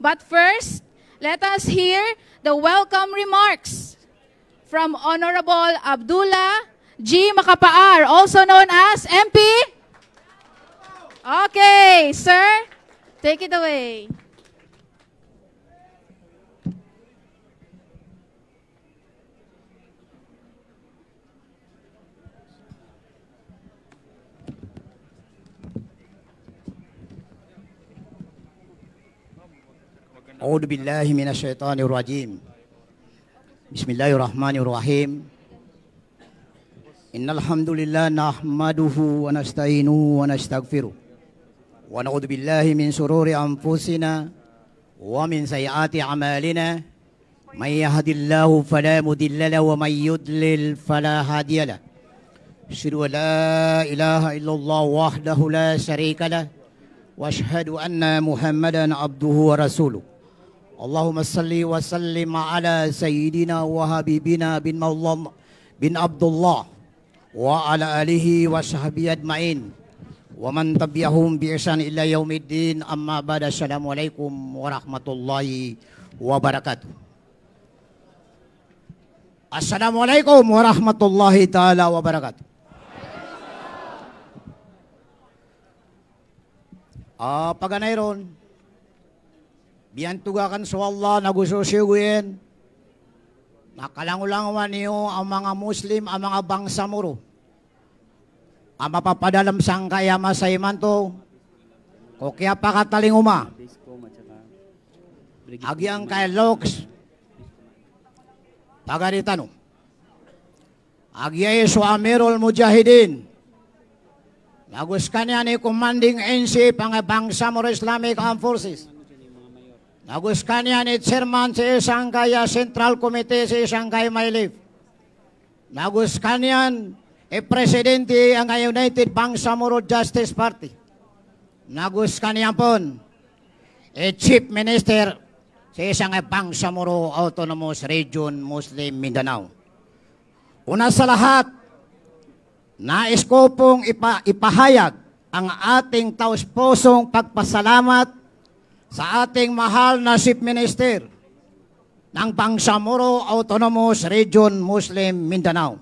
But first, let us hear the welcome remarks from Honorable Abdullah G. Makapaar, also known as MP. Okay, sir, take it away. أعوذ بالله من الشيطان الرجيم بسم الله الرحمن الرحيم إن الحمد لله نحمده ونستعينه ونستغفره ونعوذ بالله من شرور أنفسنا ومن سيئات أعمالنا من يهد الله فلا مضل له ومن يضلل فلا هادي له أشهد أن لا إله إلا الله وحده لا شريك له واشهد ان محمدا عبده ورسوله اللهم صل وسلم على سيدنا وحبيبنا بن مولم بن عبد الله وعلى آله وصحبه أجمعين ومن تبعهم بإحسان إلى يوم الدين أما بعد السلام عليكم ورحمة الله وبركاته السلام عليكم ورحمة الله تعالى وبركاته Ah, uh, pag Biyantuga kan sa Allah nagususiguin. Nakalangulangwan niyo ang mga Muslim, ang mga bangsa muro. Ang mapapadalam sang kaya masayman to. kaya pakataling uma. Agyang kay Loks. no. Agyay so Amirul Mujahidin. Lagos kanya ni Commanding NC bangsa muro Islamic Armed Forces. Naguskanyan ni chairman sa isang kaya Central Committee sa isang kaya Maylif. Naguskanyan e presidente ang United Bangsamoro Justice Party. Naguskanyan pon e chief minister sa isang Bangsamoro Autonomous Region Muslim Mindanao. Una sa lahat, nais ko pong ipa, ipahayag ang ating taus pagpasalamat sa ating mahal na Chief Minister ng Bangsamoro Autonomous Region Muslim Mindanao,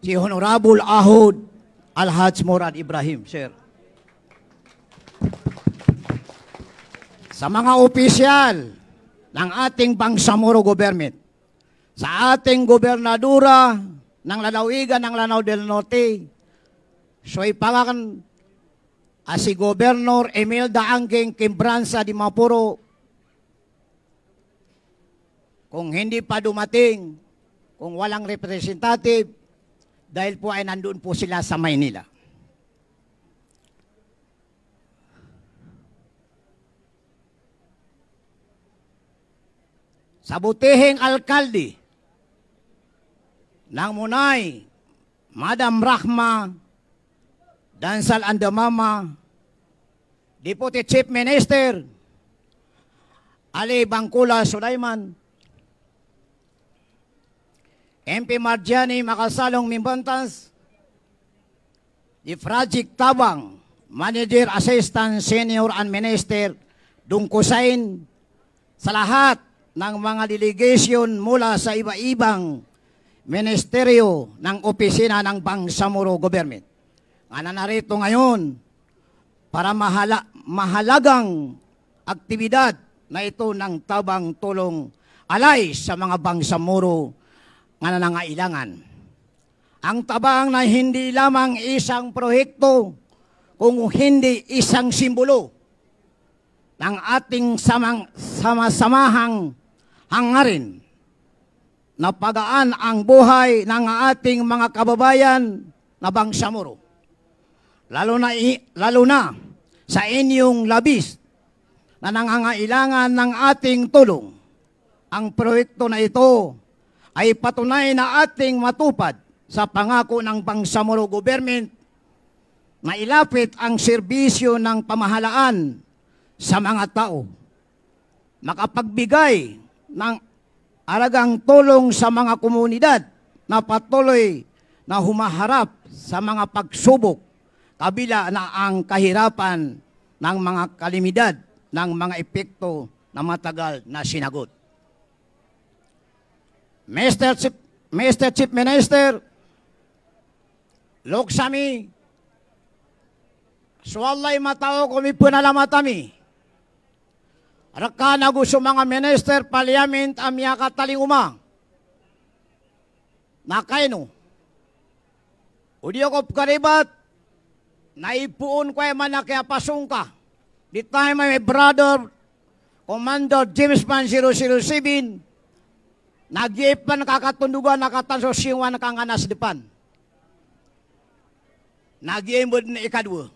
si Honorable Ahud Alhaj Murad Ibrahim, Sir. Sa mga opisyal ng ating Bangsamoro Government, sa ating gobernadura ng lalawigan ng Lanao del Norte, Soy Pangakan uh, si Governor Imelda Angking Kimbransa di Mapuro, kung hindi pa dumating, kung walang representative, dahil po ay nandoon po sila sa Maynila. Sabutihing alkalde ng Munay, Madam Rahma Dansal Mama, Deputy Chief Minister, Ali Bangkula Sulaiman, MP Marjani Makasalong Mimbantas, the Tabang, Manager Assistant Senior and Minister Dungkusain, sa lahat ng mga delegation mula sa iba-ibang ministeryo ng opisina ng Bangsamoro Government na narito ngayon para mahala, mahalagang aktibidad na ito ng tabang tulong alay sa mga bangsamuro nga nangailangan. Ang tabang na hindi lamang isang proyekto kung hindi isang simbolo ng ating samang, samasamahang hangarin na pagaan ang buhay ng ating mga kababayan na bangsamuro lalo na, lalo na sa inyong labis na nangangailangan ng ating tulong. Ang proyekto na ito ay patunay na ating matupad sa pangako ng Bangsamoro Government na ilapit ang serbisyo ng pamahalaan sa mga tao. Makapagbigay ng aragang tulong sa mga komunidad na patuloy na humaharap sa mga pagsubok kabila na ang kahirapan ng mga kalimidad, ng mga epekto na matagal na sinagot. Mr. Chief, Mr. Chief Minister, Loksami, Suwalay matao kumipun na lamatami. Rakana gusto mga minister, parliament, amya katalinguma. Nakaino. Udiyok of karibat, Naipuon ko man na pasungka. Di time my brother, Commander James Man 007, Nagyipan kakatundugan nakatanso siwan kang anas depan. Nagyimbod na ikadwa.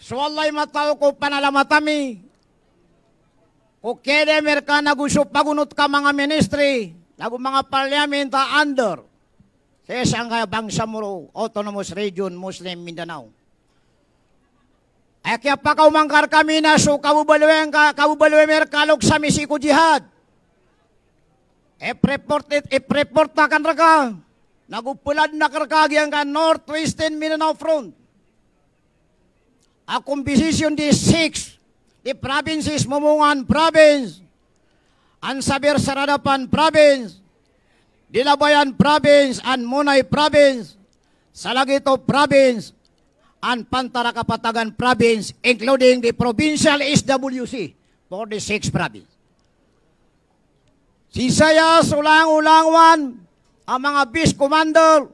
So Allah'y matao ko panalamatami. Kung kede merka nagusup pagunot ka mga ministry, lagu mga parliamenta under, sa isang Bangsamoro Autonomous Region Muslim Mindanao. Ay kaya pa kaumangkar kami na so kabubalwen ka kabubalwemer kalog sa misiko jihad. E-report e-report na kan raka. Nagupulad na karkagyan ka Northwestern Mindanao Front. Akong bisisyon di 6 di provinces Mumungan Province. Ansabir Saradapan Province. Dilabayan Province and Munay Province, Salagito Province, and Pantaracapatagan Province, including the provincial SWC 46 province. Sisaya Ulang-Ulangwan, ang mga bis commander,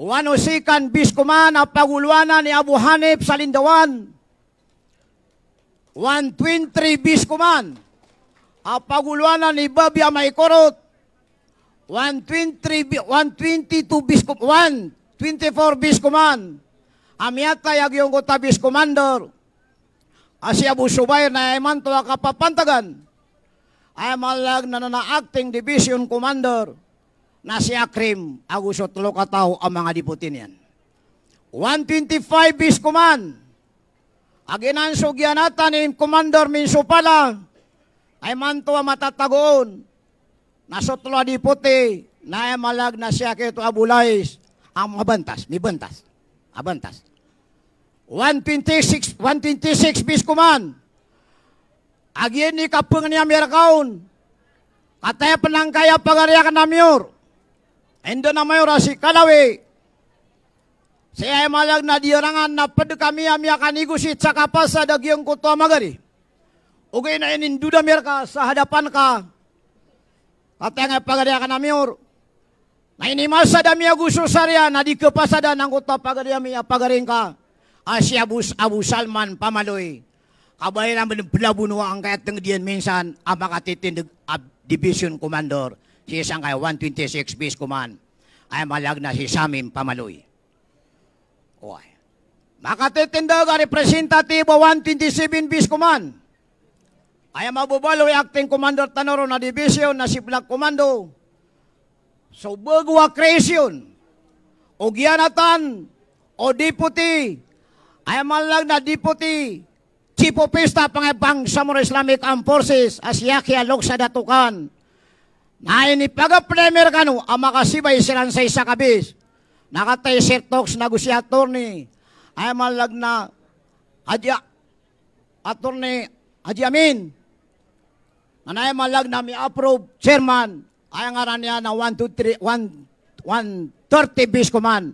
Wanusikan bis command ang paguluanan ni Abu Hanif sa Lindawan, 123 bis command ang paguluanan ni Bobby Amaikorot, 123, 122 Biskup, 124 Biskuman. Amiata yagyong kota Biskumandor. Asi abu subay na eman tuwa kapapantagan. Ay malag na acting division commander na si Akrim aguso tulo kataw ang mga diputin yan. 125 Biskuman. Aginansugyan nata ni Commander Minsupala ay mantuwa matatagoon nasutlo di puti, malag na siya to abulais, ang mabantas, mi bantas, abantas. 126, 126 bis kuman. Agin ni kapeng ni penang Kataya penangkaya pagariakan namyur. Endo na mayor si kalawi. Saya malag na diorangan na ped kami ami akan igusit sa kapasa dagyong kutua magari. Ugay na inin duda merka sa hadapan ka. Katanga pagadia kana miur. Na ini masa dami agusu saria na di kepasada nang kota pagadia mi apagaring ka. Asya Abus Abu Salman pamaloy. Kabay na belabunwa ang kayat ng diyan minsan apakatitin division commander si isang kay 126 base command ay malag na si Samim Pamaloy. Oy. Makatitindag ang representatibo 127 base command. I am Abubaloy Acting Commander Tanoro na Division na si Black Commando. So bagwa creation. O giyanatan o deputy. I am na deputy. Chief of Pista Pangabang Samur Islamic Armed Forces as Yakia Loksa Datukan. Na inipagapremer kanu ang makasibay silang sa isa kabis. Nakatay Sir Tox Negosyator ni I am lang na Adya Attorney Haji Amin na Nanay malag na mi approve, chairman. Ay nga na niya na 1, 130 bis kuman.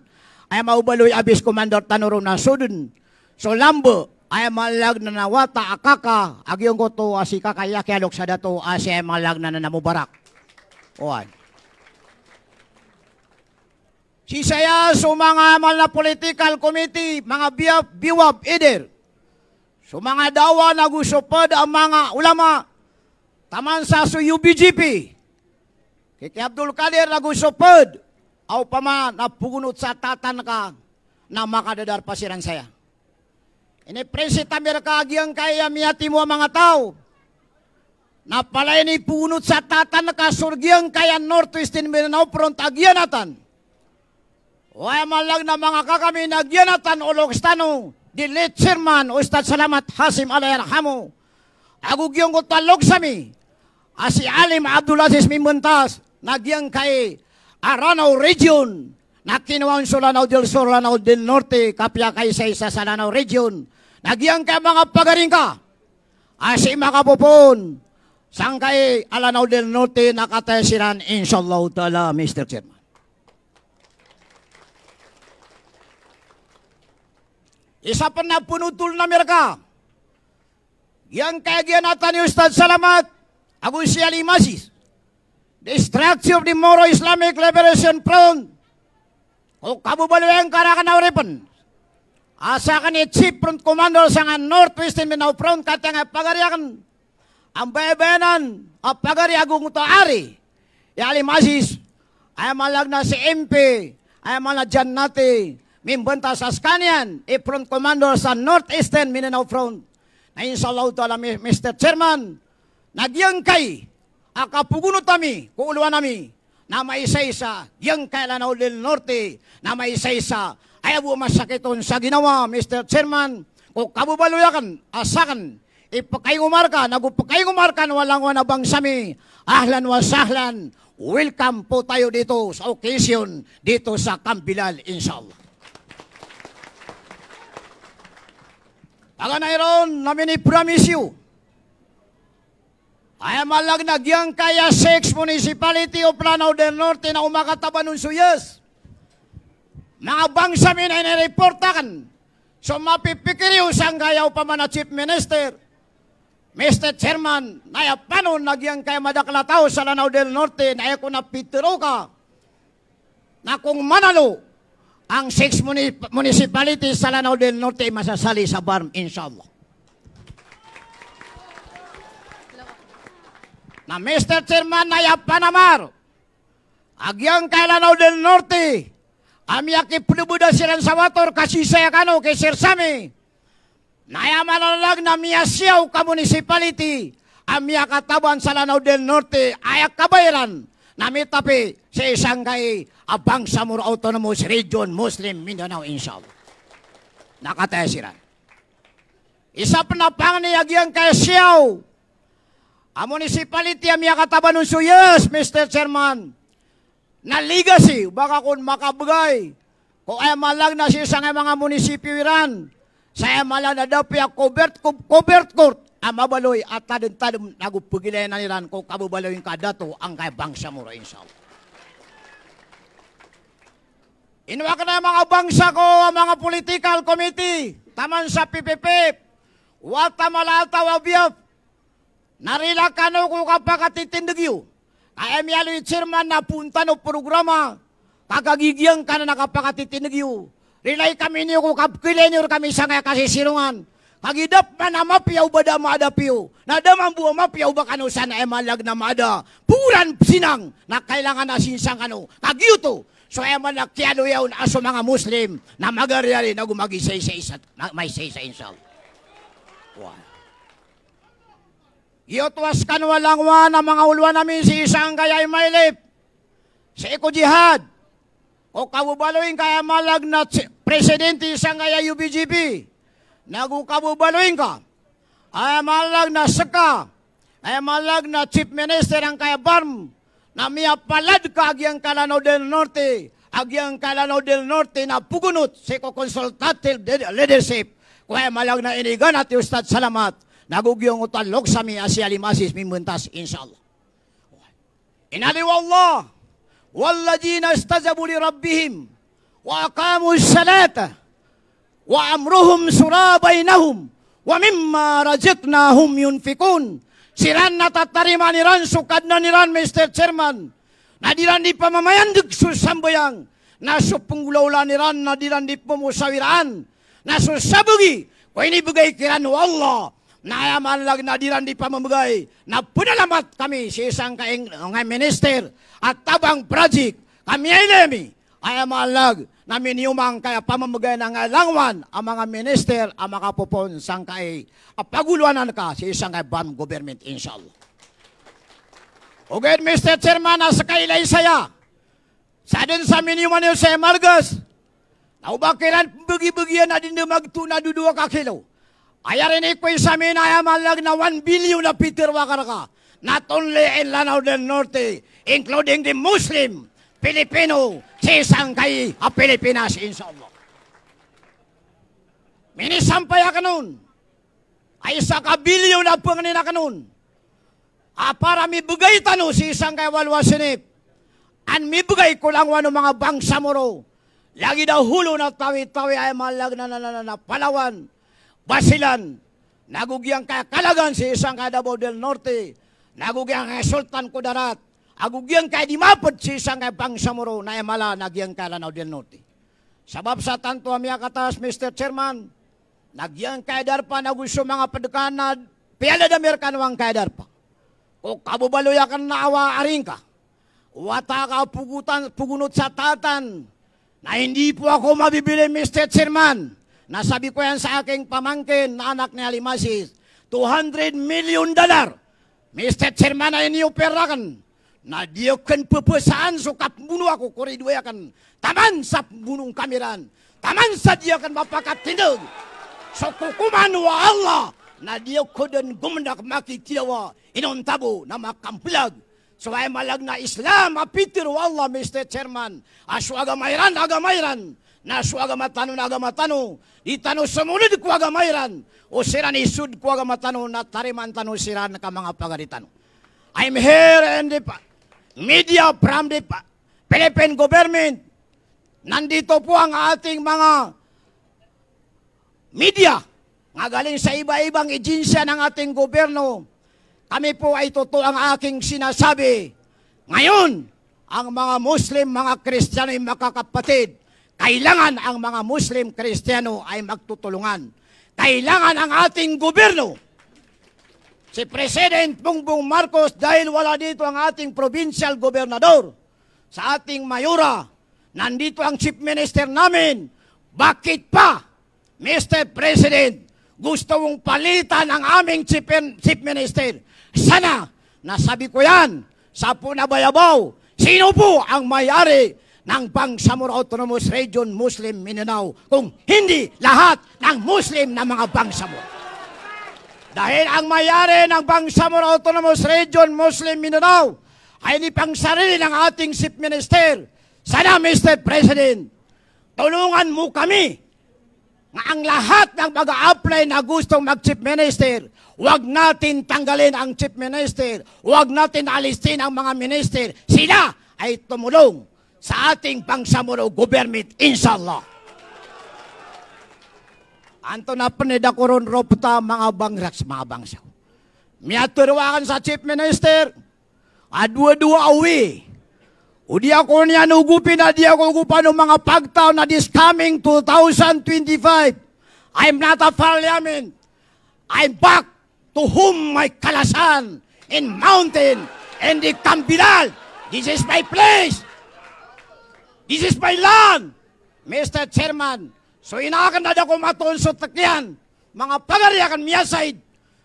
Ay maubaloy abis ah, commander tanuro na sudun. So lambo, ay malag na nawata akaka, ah, agyong ko to asi ah, kakaya kialok sa dato asi ay malag na namubarak Oan. Si saya sa mga amal na political committee, mga biwab, biwab, ider. Sa mga dawa nagusupad ang mga ulama, Taman sasu UBGP. Kiki Abdul Kadir lagu soped. Au pama na pugunut catatan ka na makadadar pasiran saya. Ini prinsip tamir agiang kaya miyati mo mga tao. Na pala ini punut catatan ka surgiang kaya northwestern minanaw front agyanatan. Waya malag na mga kakami agianatan o di Dilit Sirman o Ustad Salamat Hasim Alayarhamu. Agugyong ko talog sami. Asi ah, Alim Abdulaziz Mimuntas, nagyang kay Aranao Region, nakinuang Sulanao del Sur, Lanao del Norte, kapya kay sa isa sa Lanao Region, nagyang kay mga pagaring ka, asi ah, makapupon, sang kay Alanao del Norte, nakatesiran, inshallah ta'ala, Mr. Chairman. Isa pa na punutol na merka. Yang kaya ginatan yung Ustad Salamat, Abu Syali Masis, the structure of the Moro Islamic Liberation Front, o kabubalo na karakanawripan, asa ka ni Chief Front Commander sa nga Northwestern Mindanao Front, katanya pagariakan, ang bayabayanan, o pagariagong ito ari, Yali ya Masis, ay malag na si MP, ay malag dyan natin, mimbanta sa Skanian, e Front Commander sa Northeastern Mindanao Front. Na insya alam, Mr. Chairman, Nagyang kay, akapuguno tami, kuuluan nami, na maisa-isa, yang kay lanaw del norte, na maisa-isa, ayaw masakiton sa ginawa, Mr. Chairman, ko kabubaloyakan, asakan, ipakay umarka, nagupakay umarkan, walang wana bang sami, ahlan wa sahlan, welcome po tayo dito sa occasion, dito sa Kambilal, inshallah. Aga na iron, namin i-promise you, ay malaglag yan kaya 6 municipality o Plano del Norte na umakataba nun suyas. Mga bangsa min ay nireportakan. So mapipikiri usang kayaw pa na Chief Minister. Mr. Chairman, naya panon nagyang kay madaklataw sa Lanao del Norte na ako na pitiro ka na kung manalo ang 6 municipalities sa Lanao del Norte masasali sa BARM, inshallah. na Mr. Chairman na yapanamar. Agyang kailan del norte. Ami aki pulibuda silang sawator saya kano kay Sir Sami. lag na lang na miyasiyaw ka municipality. Ami akatawan sa Lanao del Norte ayak kabayaran. Namitapi sa isang kay abang Samur Autonomous Region Muslim Mindanao Inshallah. Nakataya sila. Isa pa na pang niyagyan kay siyaw. A municipality am yakataban nun so yes, Mr. Chairman. Na legacy, baka kung makabagay. Kung ay malang na siya sa mga munisipyo iran, sa ay malang na daw piya covert, covert court, ang ah, mabaloy at tadin-tadin nagupugilayan na nilan kung kabubaloyin ka dato ang kay bangsa mo rin sa Inuwa ka na mga bangsa ko, ang mga political committee, taman sa PPP, wata malata wabiyap, narilakano ko kapakatitindigyo. Kaya miyalo yung chairman na punta no programa, kakagigyang ka na nakapakatitinigyo. Rilay kami niyo ko kapkilenyo kami sa kaya kasisirungan. Kagidap na na mapiyaw ba da maada piyo? Nadamang buwa mapiyaw ba kano sana ay na maada? Puran sinang na kailangan na sinsang kano. Kagyuto. So ay eh, manakyano yaw na aso mga Muslim na magaryari na gumagi sa isa't isa, may sa isa insaw. Wow. Giotwas kan walang wa na mga ulwa namin si isang kaya mailip. Si Eko Jihad. O kabubaloy kaya malag na si presidente isang kaya UBGP. Nagukabubaloy ka. Ay malag na saka. Ay malag na chief minister ang kaya barm. Na miya palad ka agyang Calano del Norte. Agyang Calano del Norte na pugunot si ko consultative leadership. Kaya malag na inigan at ustad salamat. nagugyong utan sa mi asya limasis mimuntas insyaallah. Inali wallah walladina istajabu li rabbihim wa aqamu salata wa amruhum sura bainahum wa mimma rajatnahum yunfikun. Siran natatarima niran sukadna niran Mr. Chairman. Nadiran di pamamayan diksusambayang. Naso penggulaula niran nadiran di pemusawiran. nasu sabugi. Kau ini begai kiran Allah. naayaman lang na di di pa na punalamat kami sa isang kaing oh, nga minister at tabang project kami ay nemi ayaman lang na miniumang kaya pamamagay ng langwan ang mga minister ang makapupon sang kay ah, paguluanan ka sa isang kay ban government inshallah Ugayon, Mr. Chairman, nasa kailay saya. Sa din sa miniyuman ni Jose Margas, na ubakiran bugi-bugian na din magtuna duduwa ka kilo. Ayarinig po sa amin ay malag na 1 billion na Peter Wakaraka. Not only in Lanao del Norte, including the Muslim, Filipino, Sisangkay, a Pilipinas, inshallah. Minisampaya ka nun. Ay isa ka bilyon na po kanina ka nun. Ah, para mibugay tanu si isang kay walwasinip. An bugay ko lang wano mga bangsa moro. Lagi daw hulo na tawi-tawi ay malag na na na, na, na palawan. Basilan, nagugyang kalagan si isang Kadabo del Norte, nagugyang kay Sultan Kudarat, agugyang kay Dimapod si isang kay Pangsamuro na emala nagyang Kalanao del Norte. Sabab sa tanto amya katas, Mr. Chairman, nagyang kay Darpa na gusto mga padukanad, piyala merkan wang kay Darpa. O kabubaloya kan naawa aring ka, wata ka pugutan, pugunot sa tatan, na hindi po ako mabibili, Mr. Chairman. Nasabi ko yan sa aking pamangkin na anak ni Alimasis. 200 million dollar. Mr. Chairman ay nioperakan. Na diyokan pepesaan sukap bunuh aku koriduakan. Ya Taman sa bunung kameran, Taman sa kan mapakatindog. So kukuman wa Allah. Na ko din maki tiawa. Inon na nama So ay malag na Islam apitir wa Allah Mr. Chairman. Aswaga mayran mayran. nasu agamatano na agamatano itano sumunod ko agamayran o siran isud ko agamatano na tariman tarimantano siran ka mga pagaritano I'm here and the media from the Philippine government nandito po ang ating mga media nga galing sa iba-ibang agency ng ating gobyerno kami po ay totoo ang aking sinasabi ngayon ang mga Muslim, mga Kristiyano, ay kapatid, kailangan ang mga Muslim Kristiyano ay magtutulungan. Kailangan ang ating gobyerno. Si President Bongbong Marcos dahil wala dito ang ating provincial gobernador. Sa ating mayora, nandito ang chief minister namin. Bakit pa, Mr. President, gusto mong palitan ang aming chief, chief minister? Sana, nasabi ko yan, sa Bayabaw, sino po ang may-ari ng Bangsamoro Autonomous Region Muslim Mindanao kung hindi lahat ng Muslim na mga Bangsamoro. Dahil ang mayari ng Bangsamoro Autonomous Region Muslim Mindanao ay ni pang sarili ng ating SIP Minister. Sana Mr. President, tulungan mo kami na ang lahat ng mag apply na gustong mag-Chief Minister, huwag natin tanggalin ang Chief Minister, huwag natin alistin ang mga minister. Sila ay tumulong sa ating pangsamuro government, inshallah. Anto na panida ko ron ropta mga bangraks, mga bangsaw. Miaturuakan sa Chief Minister, adwa-dua awi. Udi ako niya nugupin na ako gupan ng mga pagtaw na this coming 2025. I'm not a parliament. I'm back to whom my kalasan in mountain and the Kambilal. This is my place. This is my land! Mr. Chairman, so inakan na ako sa takyan, mga miya miyasaid,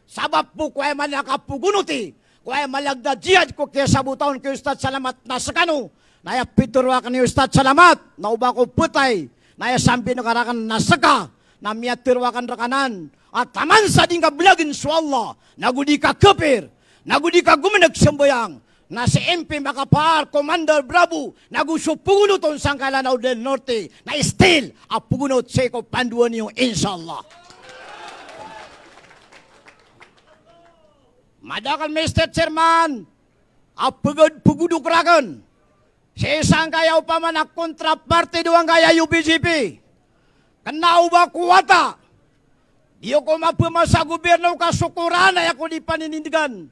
sabab po ay malakapugunuti, ko ay malagda jihad ko kaya sabutaon kayo Ustad Salamat na sa kanu, naya piturwa ka ni Ustad Salamat, uba ko putay, naya sambi na karakan nasaka, na miya tirwakan rakanan, at taman sa ding kablagin su Allah, nagudi ka kapir, nagudi ka na si MP Macapar, Commander Bravo, nagusupunot ang sangkalanaw del Norte, na still apunot sa ikaw panduan niyo, inshallah. Madakan Mr. Chairman, apagod pugudok rakan. Si isang kaya upaman na kontraparte doang kaya UBGP. Kena uba kuwata. Diyo ko mapumasa gobyerno kasukuran ay ako di paninindigan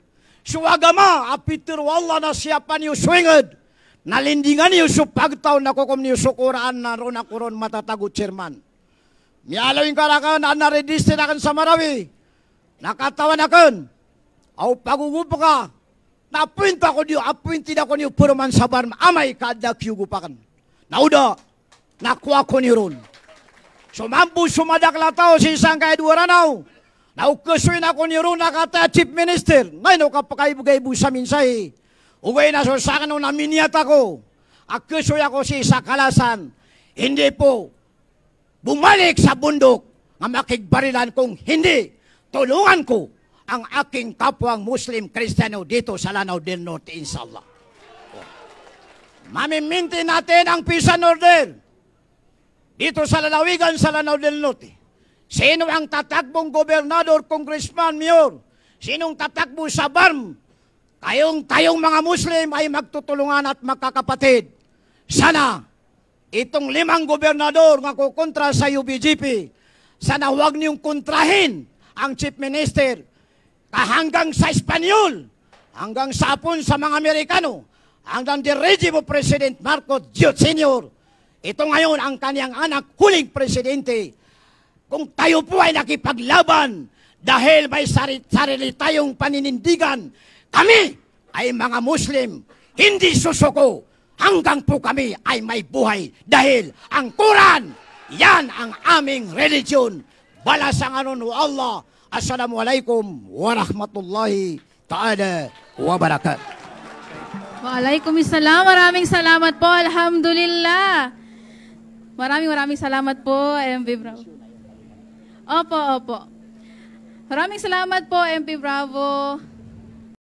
Suagama apitur wala na siapan niyo swinged. Nalindingan niyo su pagtaw na kukom niyo sukuraan na runa kuron matatago chairman. Mialawin karakan na narediste na kan sa marawi. Nakatawan akan. Au pagugupo ka. Napunta ko niyo, apunti na ko niyo puruman sabar barma. Amay kada kiyugupakan. Nauda, nakuha ko niyo ron. Sumambu sumadak latau sisang kaya dua ranau. Naukasuin ako ni Runa kata Chief Minister. Nay, no kapakaibugaybu sa minsay. Uway na so sa kanon na miniyat ako. Akusoy ako si Sakalasan. Hindi po bumalik sa bundok nga makigbarilan kung hindi tulungan ko ang aking kapwang Muslim Kristiyano dito sa Lanao del Norte, insallah. Mamiminti natin ang peace and order dito sa lalawigan sa Lanao del Norte. Sino ang tatakbong gobernador, congressman, mayor? Sinong tatakbo sa BARM? Kayong tayong mga Muslim ay magtutulungan at magkakapatid. Sana itong limang gobernador na kukontra sa UBGP, sana huwag niyong kontrahin ang chief minister hanggang sa Espanyol, hanggang sa apon sa mga Amerikano, hanggang the regime President Marcos Jr. Ito ngayon ang kanyang anak, huling presidente kung tayo po ay nakipaglaban dahil may sari- sarili tayong paninindigan, kami ay mga Muslim, hindi susuko hanggang po kami ay may buhay dahil ang Quran, yan ang aming religion. Balasangan nun o Allah. Assalamualaikum warahmatullahi ta'ala wabarakatuh. Waalaikumsalam. Maraming salamat po. Alhamdulillah. Maraming maraming salamat po, MB Brown. Opo, opo. Maraming salamat po, MP Bravo.